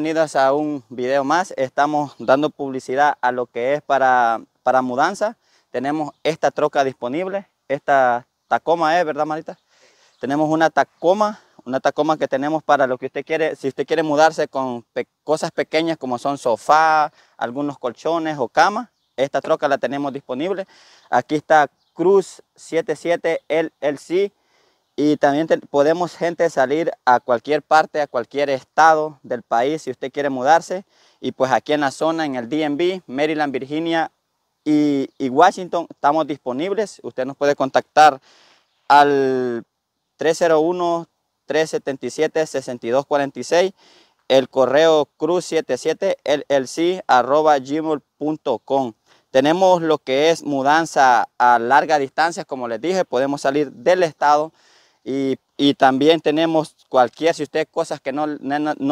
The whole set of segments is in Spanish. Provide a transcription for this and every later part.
Bienvenidos a un video más, estamos dando publicidad a lo que es para, para mudanza. Tenemos esta troca disponible, esta Tacoma es, ¿verdad Marita? Tenemos una Tacoma, una Tacoma que tenemos para lo que usted quiere, si usted quiere mudarse con cosas pequeñas como son sofá, algunos colchones o camas, esta troca la tenemos disponible. Aquí está Cruz 77 LLC y también podemos gente salir a cualquier parte, a cualquier estado del país si usted quiere mudarse. Y pues aquí en la zona, en el DMV, Maryland, Virginia y, Washington, estamos disponibles. Usted nos puede contactar al 301-377-6246, el correo cruz 77 lcgmailcom Tenemos lo que es mudanza a larga distancia, como les dije, podemos salir del estado y, también tenemos cualquier, si usted cosas que no,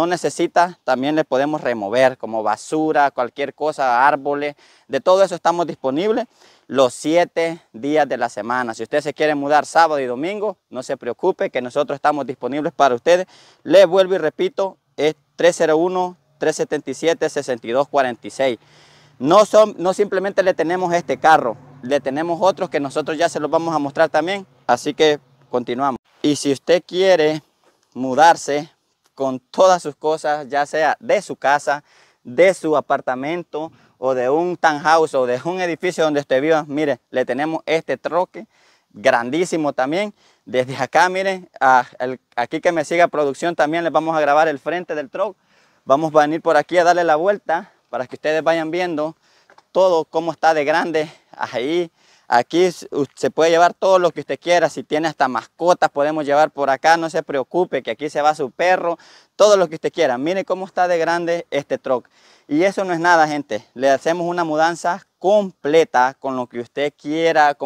necesita, también le podemos remover, como basura, cualquier cosa, árboles, de todo eso estamos disponibles los siete días de la semana. Si usted se quiere mudar sábado y domingo, no se preocupe que nosotros estamos disponibles para ustedes. Les vuelvo y repito, es 301-377-6246. No, son, no simplemente le tenemos este carro, le tenemos otros que nosotros ya se los vamos a mostrar también. Así que Continuamos. Y si usted quiere mudarse con todas sus cosas, ya sea de su casa, de su apartamento o de un townhouse o de un edificio donde usted viva, mire, le tenemos este troque grandísimo también. Desde acá, miren, aquí que me siga producción también les vamos a grabar el frente del troque. Vamos a venir por aquí a darle la vuelta para que ustedes vayan viendo todo cómo está de grande ahí Aquí se puede llevar todo lo que usted quiera, si tiene hasta mascotas podemos llevar por acá, no se preocupe que aquí se va su perro, todo lo que usted quiera. Miren cómo está de grande este truck. Y eso no es nada, gente. Le hacemos una mudanza completa con lo que usted quiera.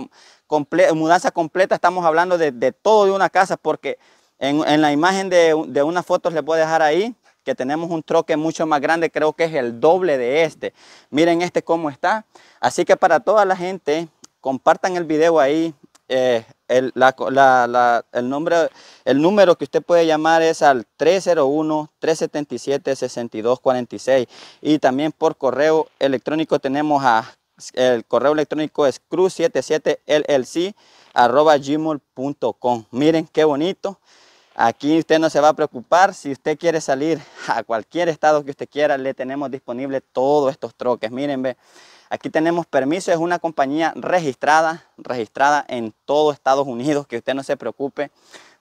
mudanza completa, estamos hablando de, todo de una casa, porque en, la imagen de, una foto fotos le voy a dejar ahí que tenemos un troque mucho más grande, creo que es el doble de este. Miren este cómo está. Así que para toda la gente compartan el video ahí. Eh, el, nombre, el número que usted puede llamar es al 301-377-6246. Y también por correo electrónico tenemos a, el correo electrónico es cruz77llc Miren qué bonito. Aquí usted no se va a preocupar. Si usted quiere salir a cualquier estado que usted quiera, le tenemos disponible todos estos troques. Miren, ve. Aquí tenemos permiso, es una compañía registrada, registrada en todo Estados Unidos, que usted no se preocupe.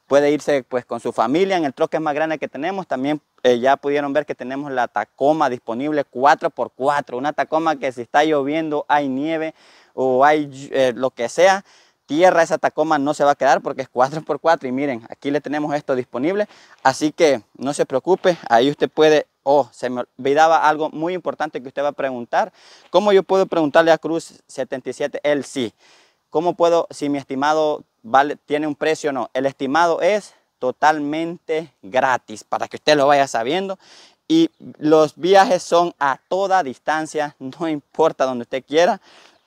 Puede irse pues con su familia en el troque más grande que tenemos. También eh, ya pudieron ver que tenemos la Tacoma disponible 4x4, una Tacoma que si está lloviendo, hay nieve o hay eh, lo que sea, tierra esa Tacoma no se va a quedar porque es 4x4 y miren, aquí le tenemos esto disponible, así que no se preocupe, ahí usted puede oh, se me olvidaba algo muy importante que usted va a preguntar. ¿Cómo yo puedo preguntarle a Cruz 77 el sí? ¿Cómo puedo, si mi estimado vale, tiene un precio o no? El estimado es totalmente gratis para que usted lo vaya sabiendo. Y los viajes son a toda distancia, no importa donde usted quiera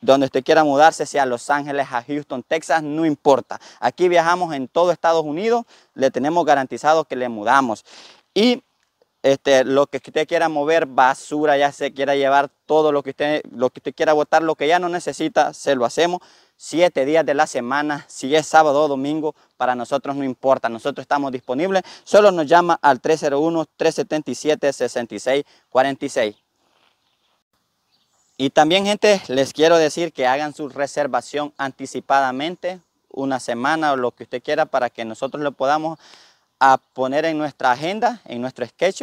donde usted quiera mudarse, sea a Los Ángeles, a Houston, Texas, no importa. Aquí viajamos en todo Estados Unidos, le tenemos garantizado que le mudamos. Y este, lo que usted quiera mover, basura, ya se quiera llevar todo lo que usted, lo que usted quiera botar, lo que ya no necesita, se lo hacemos. Siete días de la semana, si es sábado o domingo, para nosotros no importa, nosotros estamos disponibles. Solo nos llama al 301-377-6646. Y también gente, les quiero decir que hagan su reservación anticipadamente, una semana o lo que usted quiera, para que nosotros lo podamos a poner en nuestra agenda, en nuestro sketch,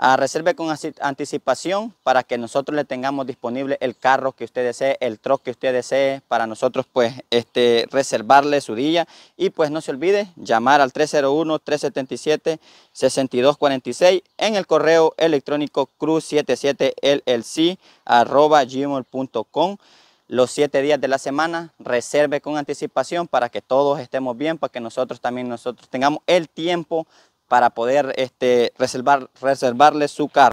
a reserve con anticipación para que nosotros le tengamos disponible el carro que usted desee, el truck que usted desee, para nosotros pues este, reservarle su día. Y pues no se olvide llamar al 301-377-6246 en el correo electrónico cruz77llc.com los siete días de la semana, reserve con anticipación para que todos estemos bien, para que nosotros también nosotros tengamos el tiempo para poder este, reservar, reservarle su carro.